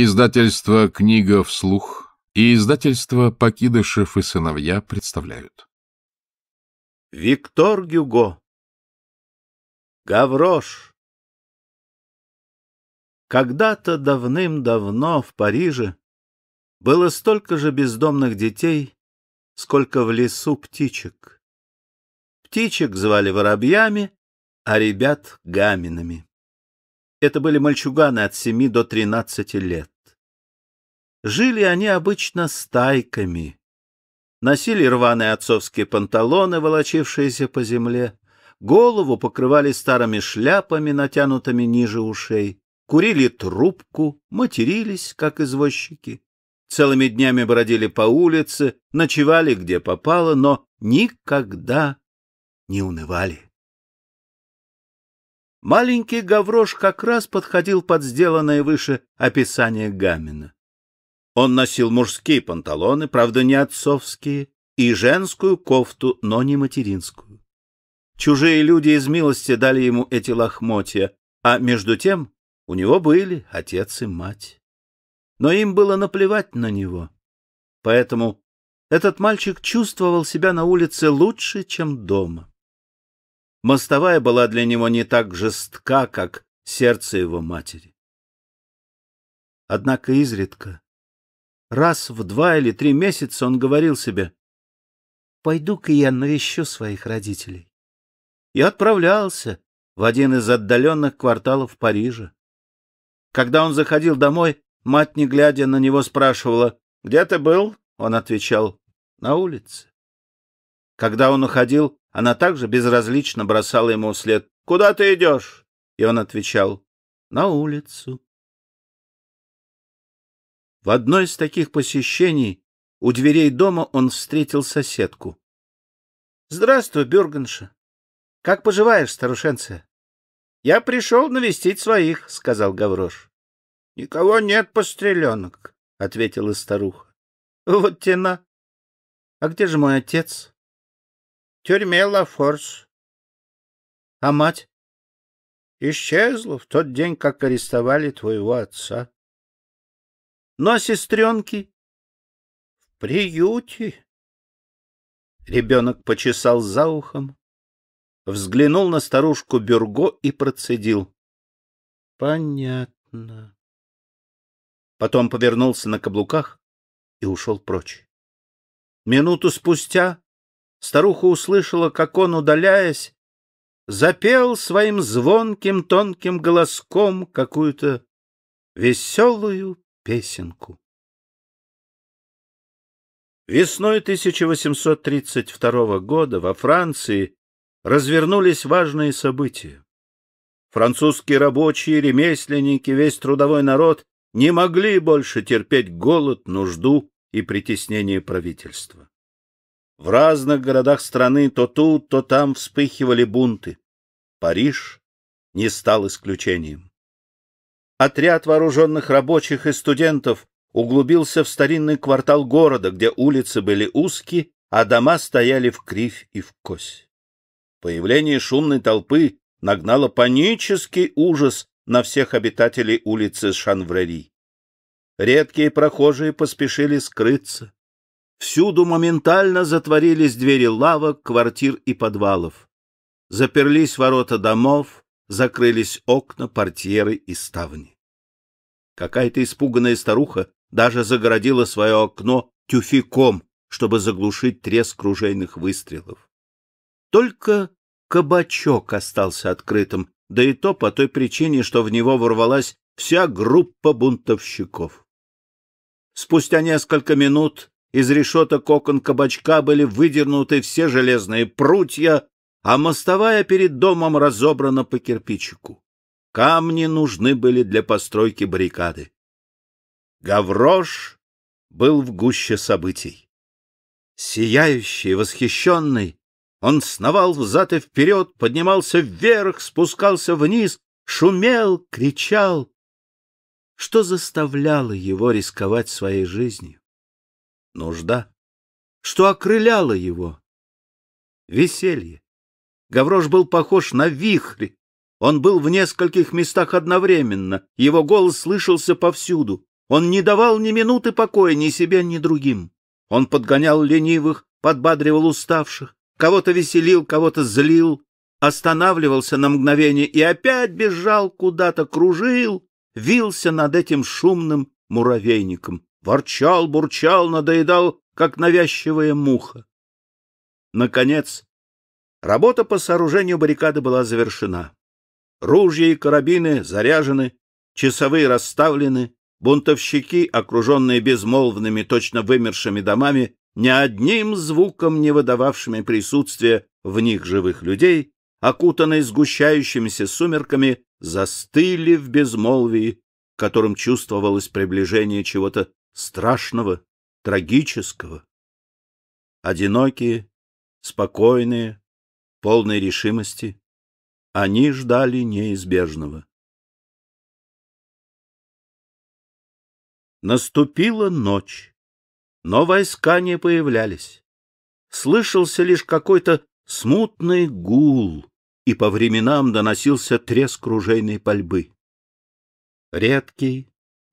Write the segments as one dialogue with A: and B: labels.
A: Издательство «Книга вслух» и издательство «Покидышев и сыновья» представляют. Виктор Гюго Гаврош Когда-то давным-давно в Париже было столько же бездомных детей, сколько в лесу птичек. Птичек звали воробьями, а ребят — гаминами. Это были мальчуганы от 7 до 13 лет. Жили они обычно стайками. Носили рваные отцовские панталоны, волочившиеся по земле. Голову покрывали старыми шляпами, натянутыми ниже ушей. Курили трубку, матерились, как извозчики. Целыми днями бродили по улице, ночевали где попало, но никогда не унывали. Маленький гаврош как раз подходил под сделанное выше описание Гамина. Он носил мужские панталоны, правда, не отцовские, и женскую кофту, но не материнскую. Чужие люди из милости дали ему эти лохмотья, а между тем у него были отец и мать. Но им было наплевать на него. Поэтому этот мальчик чувствовал себя на улице лучше, чем дома. Мостовая была для него не так жестка, как сердце его матери. Однако изредка, раз в два или три месяца он говорил себе, «Пойду-ка я навещу своих родителей». И отправлялся в один из отдаленных кварталов Парижа. Когда он заходил домой, мать, не глядя на него, спрашивала, «Где ты был?» Он отвечал, «На улице». Когда он уходил, она также безразлично бросала ему вслед «Куда ты идешь?» И он отвечал «На улицу». В одно из таких посещений у дверей дома он встретил соседку. «Здравствуй, Бюргенша. Как поживаешь, старушенция?» «Я пришел навестить своих», — сказал Гаврош. «Никого нет, постреленок», — ответила старуха. «Вот тена. А где же мой отец?» тюрьме Лафорс. А мать? Исчезла в тот день, как арестовали твоего отца. Ну, а сестренки? В приюте. Ребенок почесал за ухом, взглянул на старушку Бюрго и процедил. — Понятно. Потом повернулся на каблуках и ушел прочь. Минуту спустя старуха услышала, как он, удаляясь, запел своим звонким тонким голоском какую-то веселую песенку. Весной 1832 года во Франции развернулись важные события. Французские рабочие, ремесленники, весь трудовой народ не могли больше терпеть голод, нужду и притеснение правительства. В разных городах страны то тут, то там вспыхивали бунты. Париж не стал исключением. Отряд вооруженных рабочих и студентов углубился в старинный квартал города, где улицы были узкие, а дома стояли в кривь и в кось. Появление шумной толпы нагнало панический ужас на всех обитателей улицы Шанврери. Редкие прохожие поспешили скрыться. Всюду моментально затворились двери лавок, квартир и подвалов. Заперлись ворота домов, закрылись окна, портьеры и ставни. Какая-то испуганная старуха даже загородила свое окно тюфяком, чтобы заглушить треск кружейных выстрелов. Только кабачок остался открытым, да и то по той причине, что в него ворвалась вся группа бунтовщиков. Спустя несколько минут из решеток окон кабачка были выдернуты все железные прутья, а мостовая перед домом разобрана по кирпичику. Камни нужны были для постройки баррикады. Гаврош был в гуще событий. Сияющий, восхищенный, он сновал взад и вперед, поднимался вверх, спускался вниз, шумел, кричал. Что заставляло его рисковать своей жизнью? нужда. Что окрыляло его? Веселье. Гаврош был похож на вихрь. Он был в нескольких местах одновременно. Его голос слышался повсюду. Он не давал ни минуты покоя ни себе, ни другим. Он подгонял ленивых, подбадривал уставших, кого-то веселил, кого-то злил, останавливался на мгновение и опять бежал куда-то, кружил, вился над этим шумным муравейником ворчал, бурчал, надоедал, как навязчивая муха. Наконец, работа по сооружению баррикады была завершена. Ружья и карабины заряжены, часовые расставлены, бунтовщики, окруженные безмолвными, точно вымершими домами, ни одним звуком не выдававшими присутствия в них живых людей, окутанные сгущающимися сумерками, застыли в безмолвии, которым чувствовалось приближение чего-то страшного, трагического. Одинокие, спокойные, полные решимости, они ждали неизбежного. Наступила ночь, но войска не появлялись. Слышался лишь какой-то смутный гул, и по временам доносился треск ружейной пальбы. Редкий,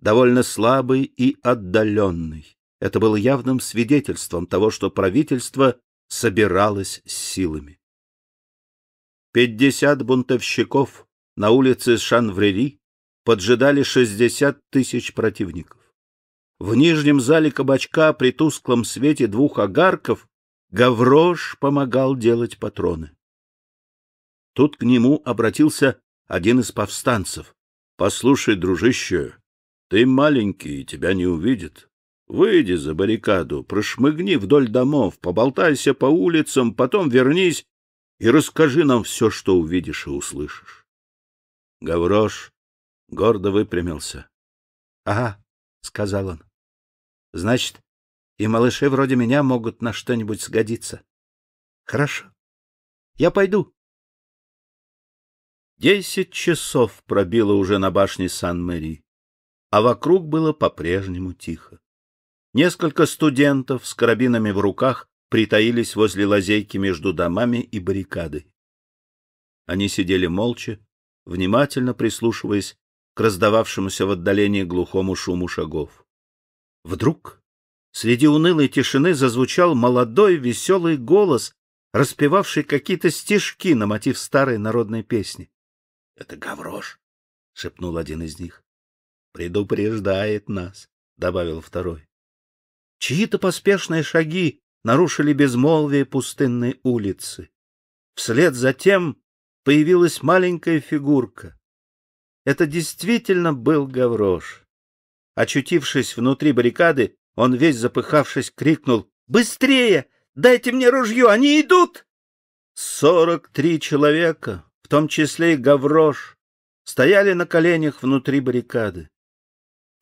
A: довольно слабый и отдаленный. Это было явным свидетельством того, что правительство собиралось с силами. Пятьдесят бунтовщиков на улице Шанврери поджидали шестьдесят тысяч противников. В нижнем зале кабачка при тусклом свете двух огарков Гаврош помогал делать патроны. Тут к нему обратился один из повстанцев. — Послушай, дружище, ты маленький, тебя не увидят. Выйди за баррикаду, прошмыгни вдоль домов, поболтайся по улицам, потом вернись и расскажи нам все, что увидишь и услышишь. Гаврош гордо выпрямился. — Ага, — сказал он. — Значит, и малыши вроде меня могут на что-нибудь сгодиться. — Хорошо. Я пойду. Десять часов пробило уже на башне Сан-Мэри а вокруг было по-прежнему тихо. Несколько студентов с карабинами в руках притаились возле лазейки между домами и баррикадой. Они сидели молча, внимательно прислушиваясь к раздававшемуся в отдалении глухому шуму шагов. Вдруг среди унылой тишины зазвучал молодой веселый голос, распевавший какие-то стишки на мотив старой народной песни. — Это Гаврош, — шепнул один из них предупреждает нас, — добавил второй. Чьи-то поспешные шаги нарушили безмолвие пустынной улицы. Вслед за тем появилась маленькая фигурка. Это действительно был Гаврош. Очутившись внутри баррикады, он, весь запыхавшись, крикнул «Быстрее! Дайте мне ружье! Они идут!» Сорок три человека, в том числе и Гаврош, стояли на коленях внутри баррикады.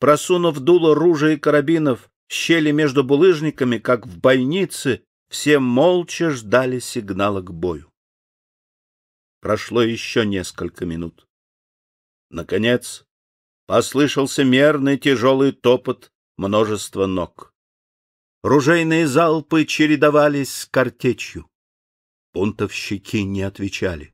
A: Просунув дуло ружья и карабинов в щели между булыжниками, как в больнице, все молча ждали сигнала к бою. Прошло еще несколько минут. Наконец, послышался мерный тяжелый топот множества ног. Ружейные залпы чередовались с картечью. Пунтовщики не отвечали.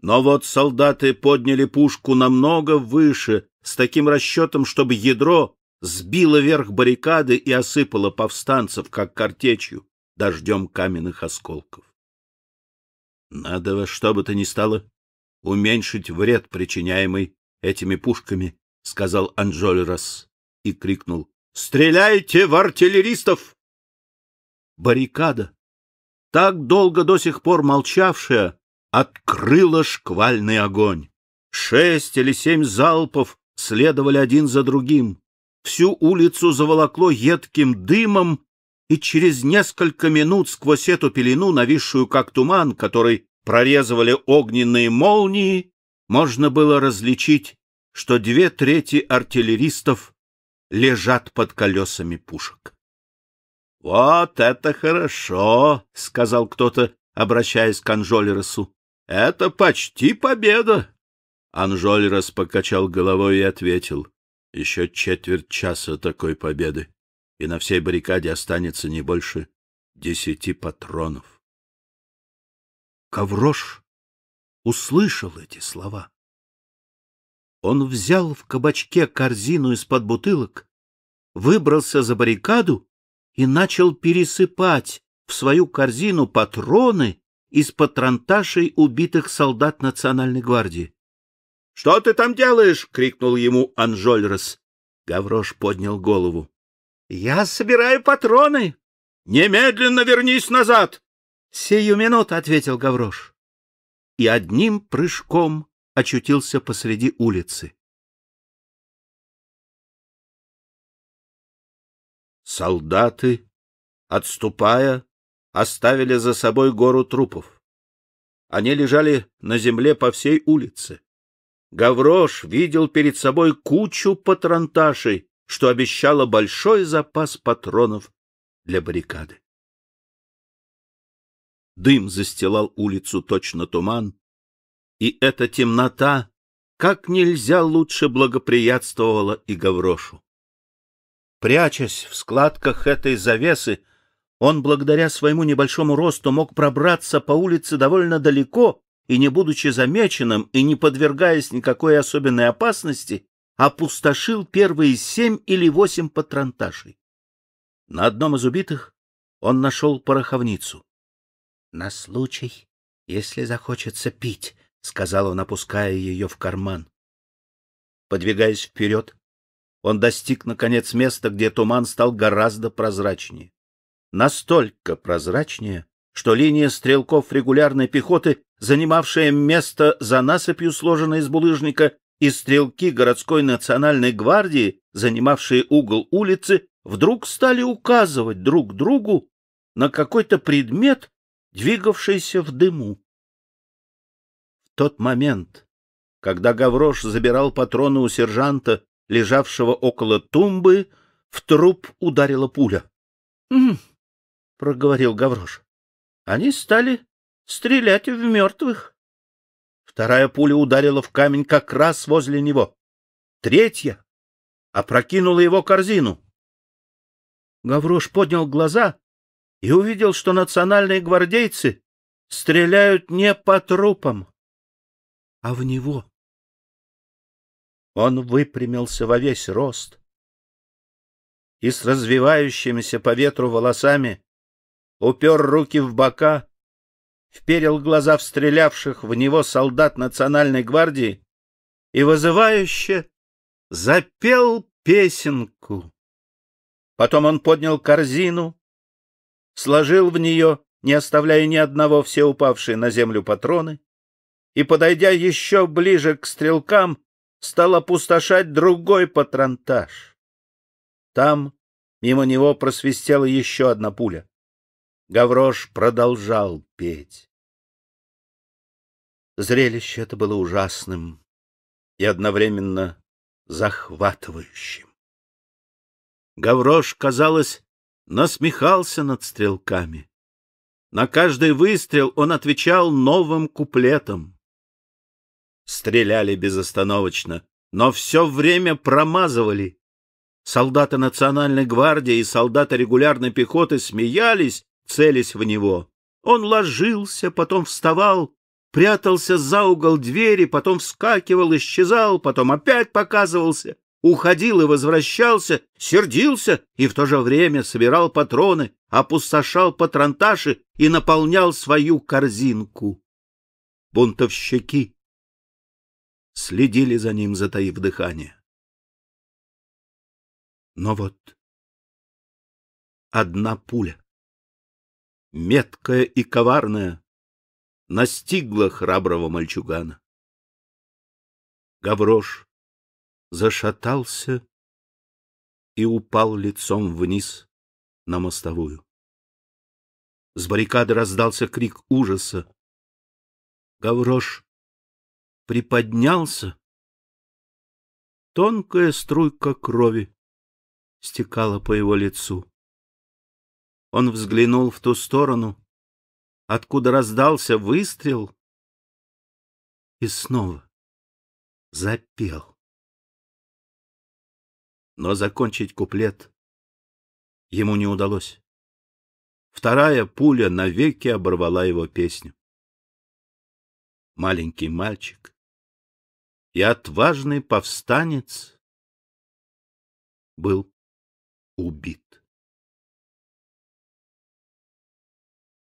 A: Но вот солдаты подняли пушку намного выше, с таким расчетом, чтобы ядро сбило вверх баррикады и осыпало повстанцев, как картечью, дождем каменных осколков. Надо во что бы то ни стало уменьшить вред, причиняемый этими пушками, — сказал Анжолерас и крикнул. — Стреляйте в артиллеристов! Баррикада, так долго до сих пор молчавшая, открыла шквальный огонь. Шесть или семь залпов следовали один за другим. Всю улицу заволокло едким дымом, и через несколько минут сквозь эту пелену, нависшую как туман, который прорезывали огненные молнии, можно было различить, что две трети артиллеристов лежат под колесами пушек. — Вот это хорошо! — сказал кто-то, обращаясь к Анжолеросу. — Это почти победа! Анжоль распокачал головой и ответил. Еще четверть часа такой победы, и на всей баррикаде останется не больше десяти патронов. Коврош услышал эти слова. Он взял в кабачке корзину из-под бутылок, выбрался за баррикаду и начал пересыпать в свою корзину патроны из патронташей убитых солдат Национальной гвардии. — Что ты там делаешь? — крикнул ему Анжольрос. Гаврош поднял голову. — Я собираю патроны. — Немедленно вернись назад. — Сию минуту, — ответил Гаврош. И одним прыжком очутился посреди улицы. Солдаты, отступая, оставили за собой гору трупов. Они лежали на земле по всей улице. Гаврош видел перед собой кучу патронташей, что обещало большой запас патронов для баррикады. Дым застилал улицу точно туман, и эта темнота как нельзя лучше благоприятствовала и Гаврошу. Прячась в складках этой завесы, он благодаря своему небольшому росту мог пробраться по улице довольно далеко и, не будучи замеченным и не подвергаясь никакой особенной опасности, опустошил первые семь или восемь патронташей. На одном из убитых он нашел пороховницу. — На случай, если захочется пить, — сказал он, опуская ее в карман. Подвигаясь вперед, он достиг, наконец, места, где туман стал гораздо прозрачнее. Настолько прозрачнее, что линия стрелков регулярной пехоты, занимавшая место за насыпью, сложенной из булыжника, и стрелки городской национальной гвардии, занимавшие угол улицы, вдруг стали указывать друг другу на какой-то предмет, двигавшийся в дыму. В тот момент, когда Гаврош забирал патроны у сержанта, лежавшего около тумбы, в труп ударила пуля. — м-м, проговорил Гаврош они стали стрелять в мертвых. Вторая пуля ударила в камень как раз возле него. Третья опрокинула его корзину. Гаврош поднял глаза и увидел, что национальные гвардейцы стреляют не по трупам, а в него. Он выпрямился во весь рост и с развивающимися по ветру волосами упер руки в бока, вперил глаза в стрелявших в него солдат Национальной гвардии и вызывающе запел песенку. Потом он поднял корзину, сложил в нее, не оставляя ни одного все упавшие на землю патроны, и, подойдя еще ближе к стрелкам, стал опустошать другой патронтаж. Там мимо него просвистела еще одна пуля. Гаврош продолжал петь. Зрелище это было ужасным и одновременно захватывающим. Гаврош, казалось, насмехался над стрелками. На каждый выстрел он отвечал новым куплетом. Стреляли безостановочно, но все время промазывали. Солдаты национальной гвардии и солдаты регулярной пехоты смеялись целясь в него. Он ложился, потом вставал, прятался за угол двери, потом вскакивал, исчезал, потом опять показывался, уходил и возвращался, сердился и в то же время собирал патроны, опустошал патронташи и наполнял свою корзинку. Бунтовщики следили за ним, затаив дыхание. Но вот одна пуля меткая и коварная, настигла храброго мальчугана. Гаврош зашатался и упал лицом вниз на мостовую. С баррикады раздался крик ужаса. Гаврош приподнялся. Тонкая струйка крови стекала по его лицу. Он взглянул в ту сторону, откуда раздался выстрел, и снова запел. Но закончить куплет ему не удалось. Вторая пуля навеки оборвала его песню. Маленький мальчик и отважный повстанец был убит.